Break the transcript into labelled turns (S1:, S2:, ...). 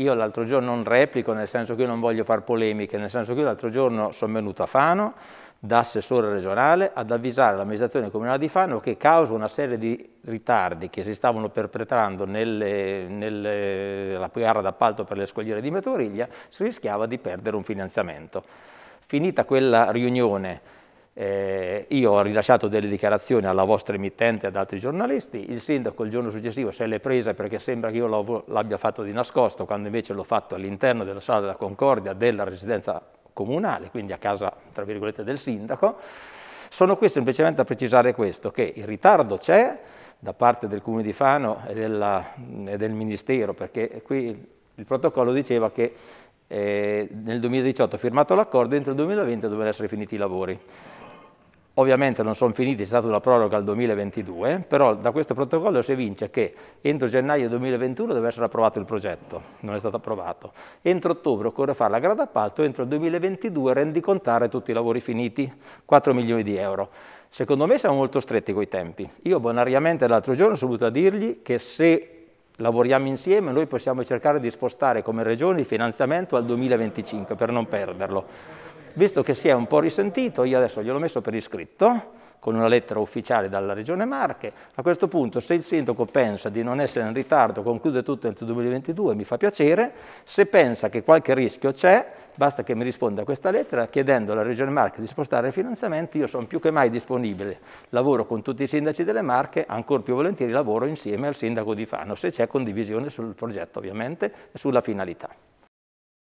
S1: Io l'altro giorno non replico, nel senso che io non voglio fare polemiche, nel senso che io l'altro giorno sono venuto a Fano, da assessore regionale, ad avvisare l'amministrazione comunale di Fano che causa una serie di ritardi che si stavano perpetrando nella gara d'appalto per le scogliere di Metoriglia, si rischiava di perdere un finanziamento. Finita quella riunione, eh, io ho rilasciato delle dichiarazioni alla vostra emittente e ad altri giornalisti, il sindaco il giorno successivo se l'è presa perché sembra che io l'abbia fatto di nascosto, quando invece l'ho fatto all'interno della sala della Concordia della residenza comunale, quindi a casa, tra virgolette, del sindaco. Sono qui semplicemente a precisare questo, che il ritardo c'è da parte del Comune di Fano e, della, e del Ministero, perché qui il, il protocollo diceva che eh, nel 2018 firmato l'accordo, entro il 2020 dovevano essere finiti i lavori. Ovviamente non sono finiti, è stata una proroga al 2022, però da questo protocollo si evince che entro gennaio 2021 deve essere approvato il progetto, non è stato approvato. Entro ottobre occorre fare la gara d'appalto, entro il 2022 rendicontare tutti i lavori finiti, 4 milioni di euro. Secondo me siamo molto stretti coi tempi. Io bonariamente l'altro giorno sono venuto a dirgli che se lavoriamo insieme, noi possiamo cercare di spostare come regione il finanziamento al 2025 per non perderlo. Visto che si è un po' risentito, io adesso gliel'ho messo per iscritto, con una lettera ufficiale dalla Regione Marche. A questo punto, se il sindaco pensa di non essere in ritardo, conclude tutto entro il 2022, mi fa piacere. Se pensa che qualche rischio c'è, basta che mi risponda a questa lettera chiedendo alla Regione Marche di spostare i finanziamenti. Io sono più che mai disponibile. Lavoro con tutti i sindaci delle Marche, ancora più volentieri lavoro insieme al sindaco di Fano, se c'è condivisione sul progetto ovviamente e sulla finalità.